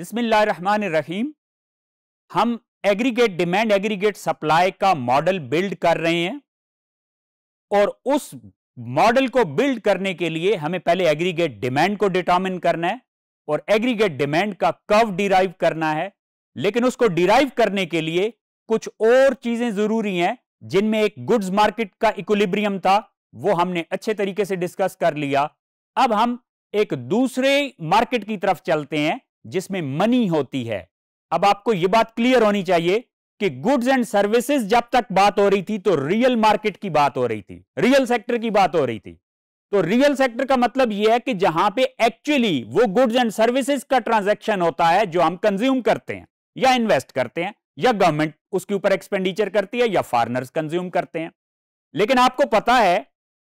बिस्मिल्लाहमान हम aggregate demand aggregate supply का model build कर रहे हैं और उस मॉडल को बिल्ड करने के लिए हमें पहले एग्रीगेट डिमांड को डिटरमिन करना है और एग्रीगेट डिमांड का कर्व डिराइव करना है लेकिन उसको डिराइव करने के लिए कुछ और चीजें जरूरी हैं जिनमें एक गुड्स मार्केट का इक्विलिब्रियम था वो हमने अच्छे तरीके से डिस्कस कर लिया अब हम एक दूसरे मार्केट की तरफ चलते हैं जिसमें मनी होती है अब आपको यह बात क्लियर होनी चाहिए कि गुड्स एंड सर्विसेज जब तक बात हो रही थी तो रियल मार्केट की बात हो रही थी रियल सेक्टर की बात हो रही थी तो रियल सेक्टर का मतलब यह है कि जहां पे एक्चुअली वो गुड्स एंड सर्विसेज का ट्रांजैक्शन होता है जो हम कंज्यूम करते हैं या इन्वेस्ट करते हैं या गवर्नमेंट उसके ऊपर एक्सपेंडिचर करती है या फार्नर्स कंज्यूम करते हैं लेकिन आपको पता है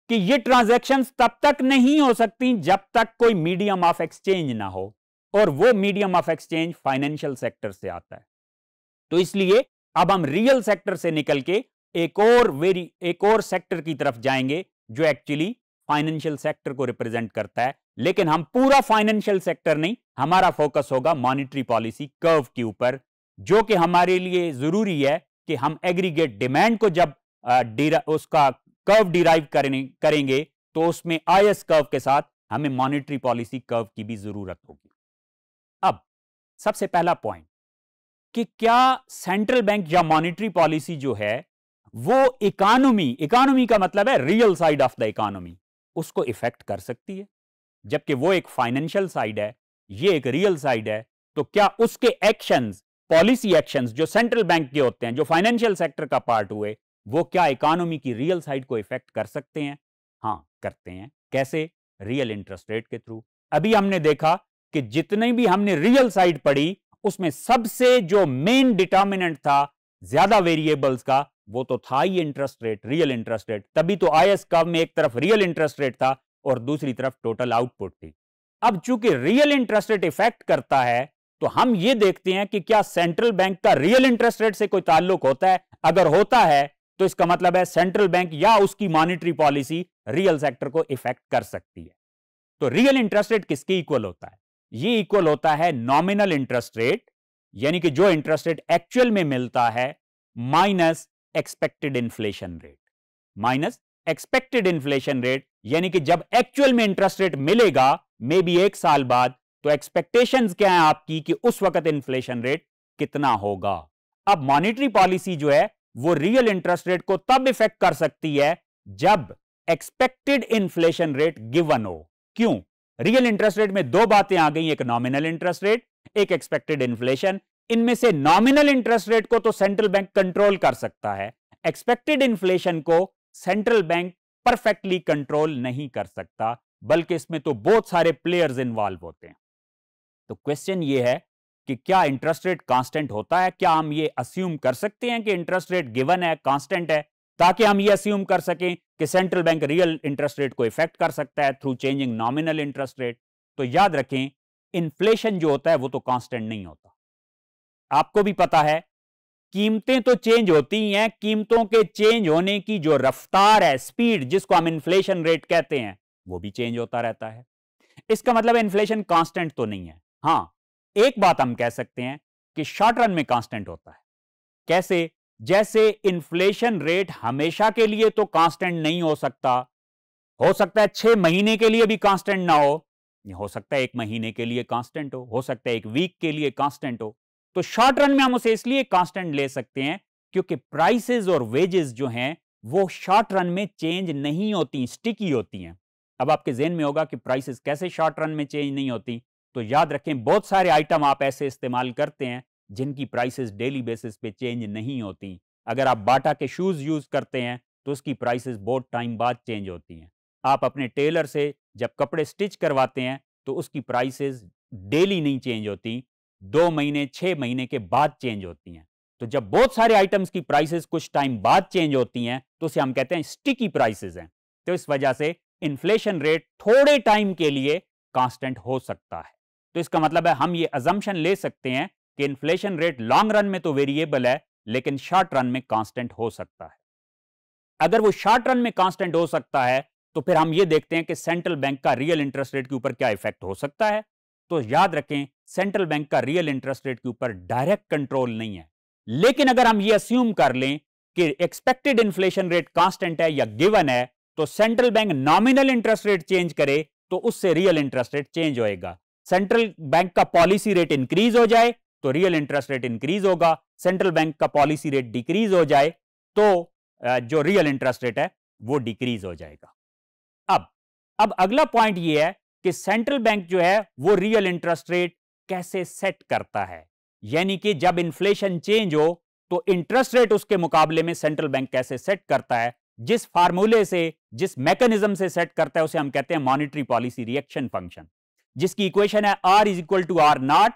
कि ये ट्रांजेक्शन तब तक नहीं हो सकती जब तक कोई मीडियम ऑफ एक्सचेंज ना हो और वो medium of exchange financial sector से आता है तो इसलिए अब हम रियल सेक्टर से निकल के एक और वेरी एक और सेक्टर की तरफ जाएंगे जो एक्चुअली फाइनेंशियल सेक्टर को रिप्रेजेंट करता है लेकिन हम पूरा फाइनेंशियल सेक्टर नहीं हमारा फोकस होगा मॉनिटरी पॉलिसी कर्व के ऊपर जो कि हमारे लिए जरूरी है कि हम एग्रीगेट डिमांड को जब उसका कर्व डिराइव करेंगे तो उसमें आई कर्व के साथ हमें मॉनिटरी पॉलिसी कर्व की भी जरूरत होगी अब सबसे पहला पॉइंट कि क्या सेंट्रल बैंक या मॉनिटरी पॉलिसी जो है वो इकोनॉमी इकोनॉमी का मतलब है real side of the economy उसको इफेक्ट कर सकती है जबकि वो एक फाइनेंशियल साइड है ये एक रियल साइड है तो क्या उसके एक्शंस पॉलिसी एक्शंस जो सेंट्रल बैंक के होते हैं जो फाइनेंशियल सेक्टर का पार्ट हुए वो क्या इकोनॉमी की रियल साइड को इफेक्ट कर सकते हैं हाँ करते हैं कैसे रियल इंटरेस्ट रेट के थ्रू अभी हमने देखा कि जितने भी हमने रियल साइड पढ़ी उसमें सबसे जो मेन डिटर्मिनेंट था ज्यादा वेरिएबल्स का वो तो था ही interest rate real interest rate तभी तो आई एस में एक तरफ रियल इंटरेस्ट रेट था और दूसरी तरफ टोटल आउटपुट थी अब चूंकि रियल इंटरेस्ट रेट इफेक्ट करता है तो हम ये देखते हैं कि क्या सेंट्रल बैंक का रियल इंटरेस्ट रेट से कोई ताल्लुक होता है अगर होता है तो इसका मतलब है सेंट्रल बैंक या उसकी मॉनिटरी पॉलिसी रियल सेक्टर को इफेक्ट कर सकती है तो रियल इंटरेस्ट रेट किसके इक्वल होता है ये इक्वल होता है नॉमिनल इंटरेस्ट रेट यानी कि जो इंटरेस्ट रेट एक्चुअल में मिलता है minus expected inflation rate minus expected inflation rate यानी कि जब एक्चुअल में इंटरेस्ट रेट मिलेगा मे बी एक साल बाद तो एक्सपेक्टेशन क्या है आपकी कि उस वक्त इन्फ्लेशन रेट कितना होगा अब मॉनिटरी पॉलिसी जो है वो रियल इंटरेस्ट रेट को तब इफेक्ट कर सकती है जब एक्सपेक्टेड इन्फ्लेशन रेट गिवन हो क्यों रियल इंटरेस्ट रेट में दो बातें आ गई एक नॉमिनल इंटरेस्ट रेट एक एक्सपेक्टेड इन्फ्लेशन इनमें से नॉमिनल इंटरेस्ट रेट को तो सेंट्रल बैंक कंट्रोल कर सकता है एक्सपेक्टेड इन्फ्लेशन को सेंट्रल बैंक परफेक्टली कंट्रोल नहीं कर सकता बल्कि इसमें तो बहुत सारे प्लेयर्स इन्वॉल्व होते हैं तो क्वेश्चन ये है कि क्या इंटरेस्ट रेट कांस्टेंट होता है क्या हम ये अस्यूम कर सकते हैं कि इंटरेस्ट रेट गिवन है कांस्टेंट है ताकि हम ये अस्यूम कर सकें कि central bank real interest rate को इफेक्ट कर सकता है through changing nominal interest rate तो याद रखें इन्फ्लेशन जो होता है वो तो कांस्टेंट नहीं होता आपको भी पता है कीमतें तो चेंज होती हैं कीमतों के चेंज होने की जो रफ्तार है स्पीड जिसको हम इन्फ्लेशन रेट कहते हैं वो भी चेंज होता रहता है इसका मतलब इन्फ्लेशन कांस्टेंट तो नहीं है हां एक बात हम कह सकते हैं कि शॉर्ट रन में कांस्टेंट होता है कैसे जैसे इन्फ्लेशन रेट हमेशा के लिए तो कांस्टेंट नहीं हो सकता हो सकता है छह महीने के लिए भी कांस्टेंट ना हो हो सकता है एक महीने के लिए कांस्टेंट हो हो सकता है एक वीक के लिए कांस्टेंट हो तो शॉर्ट रन में हम उसे इसलिए कांस्टेंट ले सकते हैं क्योंकि प्राइसेस और वेजेस जो हैं वो शॉर्ट रन में चेंज नहीं होती स्टिकी होती हैं अब आपके जेन में होगा कि प्राइसेस कैसे शॉर्ट रन में चेंज नहीं होती तो याद रखें बहुत सारे आइटम आप ऐसे इस्तेमाल करते हैं जिनकी प्राइसेस डेली बेसिस पे चेंज नहीं होती अगर आप बाटा के शूज़ यूज़ करते हैं तो उसकी प्राइसेस बहुत टाइम बाद चेंज होती हैं आप अपने टेलर से जब कपड़े स्टिच करवाते हैं तो उसकी प्राइसेस डेली नहीं चेंज होती दो महीने छः महीने के बाद चेंज होती हैं तो जब बहुत सारे आइटम्स की प्राइसेस कुछ टाइम बाद चेंज होती हैं तो उसे हम कहते हैं स्टिकी प्राइसेस हैं तो इस वजह से इन्फ्लेशन रेट थोड़े टाइम के लिए कांस्टेंट हो सकता है तो इसका मतलब है हम ये अजम्पन ले सकते हैं कि इन्फ्लेशन रेट लॉन्ग रन में तो वेरिएबल है लेकिन शॉर्ट रन में कांस्टेंट हो सकता है अगर वो शॉर्ट रन में कांस्टेंट हो सकता है तो फिर हम ये देखते हैं कि सेंट्रल बैंक का रियल इंटरेस्ट रेट के ऊपर क्या इफेक्ट हो सकता है तो याद रखें सेंट्रल बैंक का रियल इंटरेस्ट रेट के ऊपर डायरेक्ट कंट्रोल नहीं है लेकिन अगर हम ये अस्यूम कर लें कि एक्सपेक्टेड इन्फ्लेशन रेट कांस्टेंट है या गिवन है तो central bank nominal interest rate change करे तो उससे रियल इंटरेस्ट रेट चेंज होएगा सेंट्रल बैंक का पॉलिसी रेट इंक्रीज हो जाए तो रियल इंटरेस्ट रेट इंक्रीज होगा सेंट्रल बैंक का पॉलिसी रेट डिक्रीज हो जाए तो जो रियल इंटरेस्ट रेट है वो डिक्रीज हो जाएगा अब अब अगला पॉइंट ये है कि सेंट्रल बैंक जो है वो रियल इंटरेस्ट रेट कैसे सेट करता है यानी कि जब इन्फ्लेशन चेंज हो तो इंटरेस्ट रेट उसके मुकाबले में सेंट्रल बैंक कैसे सेट करता है जिस फार्मूले से जिस मैकेनिज्म से सेट करता है उसे हम कहते हैं मॉनिटरी पॉलिसी रिएक्शन फंक्शन जिसकी इक्वेशन है R is equal to R naught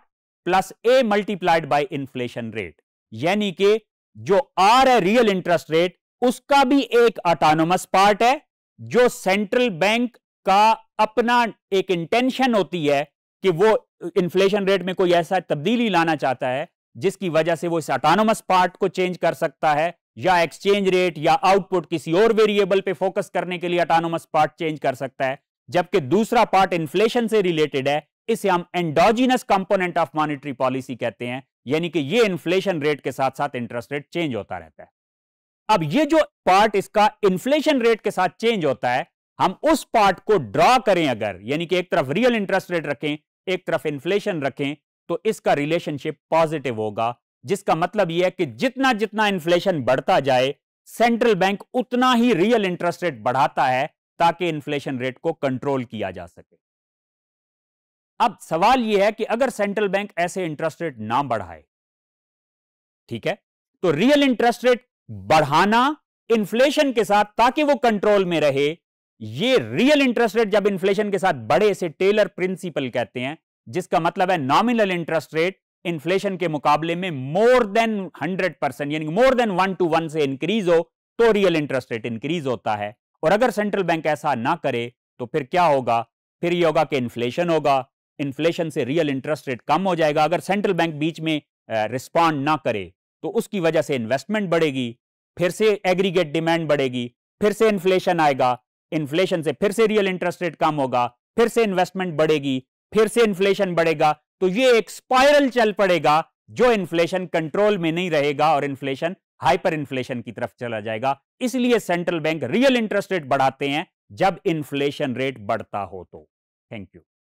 plus A multiplied by inflation rate यानी कि जो आर है रियल इंटरेस्ट रेट उसका भी एक ऑटोनोमस पार्ट है जो सेंट्रल बैंक का अपना एक इंटेंशन होती है कि वो इन्फ्लेशन रेट में कोई ऐसा तब्दीली लाना चाहता है जिसकी वजह से वो इस ऑटोनोमस पार्ट को चेंज कर सकता है या एक्सचेंज रेट या आउटपुट किसी और वेरिएबल पे फोकस करने के लिए ऑटोनोमस पार्ट चेंज कर सकता है जबकि दूसरा पार्ट इन्फ्लेशन से रिलेटेड है इसे हम endogenous component of monetary policy कहते हैं यानी कि ये इन्फ्लेशन रेट के साथ साथ इंटरेस्ट रेट चेंज होता रहता है अब ये जो पार्ट इसका इन्फ्लेशन रेट के साथ चेंज होता है हम उस पार्ट को ड्रॉ करें अगर यानी कि एक तरफ रियल इंटरेस्ट रेट रखें एक तरफ इन्फ्लेशन रखें तो इसका रिलेशनशिप पॉजिटिव होगा जिसका मतलब यह है कि जितना जितना इन्फ्लेशन बढ़ता जाए सेंट्रल बैंक उतना ही रियल इंटरेस्ट रेट बढ़ाता है ताकि इन्फ्लेशन रेट को कंट्रोल किया जा सके अब सवाल यह है कि अगर सेंट्रल बैंक ऐसे इंटरेस्ट रेट ना बढ़ाए ठीक है तो रियल इंटरेस्ट रेट बढ़ाना इन्फ्लेशन के साथ ताकि वो कंट्रोल में रहे ये रियल इंटरेस्ट रेट जब इन्फ्लेशन के साथ बढ़े इसे टेलर प्रिंसिपल कहते हैं जिसका मतलब है नॉमिनल इंटरेस्ट रेट इन्फ्लेशन के मुकाबले में मोर देन हंड्रेड परसेंट यानी more than one to one से इंक्रीज हो तो रियल इंटरेस्ट रेट इंक्रीज होता है और अगर सेंट्रल बैंक ऐसा ना करे तो फिर क्या होगा फिर यह होगा कि इन्फ्लेशन होगा इन्फ्लेशन से रियल इंटरेस्ट रेट कम हो जाएगा अगर सेंट्रल बैंक बीच में रिस्पॉन्ड ना करे तो उसकी वजह से इन्वेस्टमेंट बढ़ेगी फिर से एग्रीगेट डिमांड बढ़ेगी फिर से इन्फ्लेशन आएगा इन्फ्लेशन से फिर से रियल इंटरेस्ट रेट कम होगा फिर से इन्वेस्टमेंट बढ़ेगी फिर से इन्फ्लेशन बढ़ेगा तो ये एक स्पायरल चल पड़ेगा जो इन्फ्लेशन कंट्रोल में नहीं रहेगा और इन्फ्लेशन हाइपर इन्फ्लेशन की तरफ चला जाएगा इसलिए central bank real interest rate बढ़ाते हैं जब इन्फ्लेशन रेट बढ़ता हो तो थैंक यू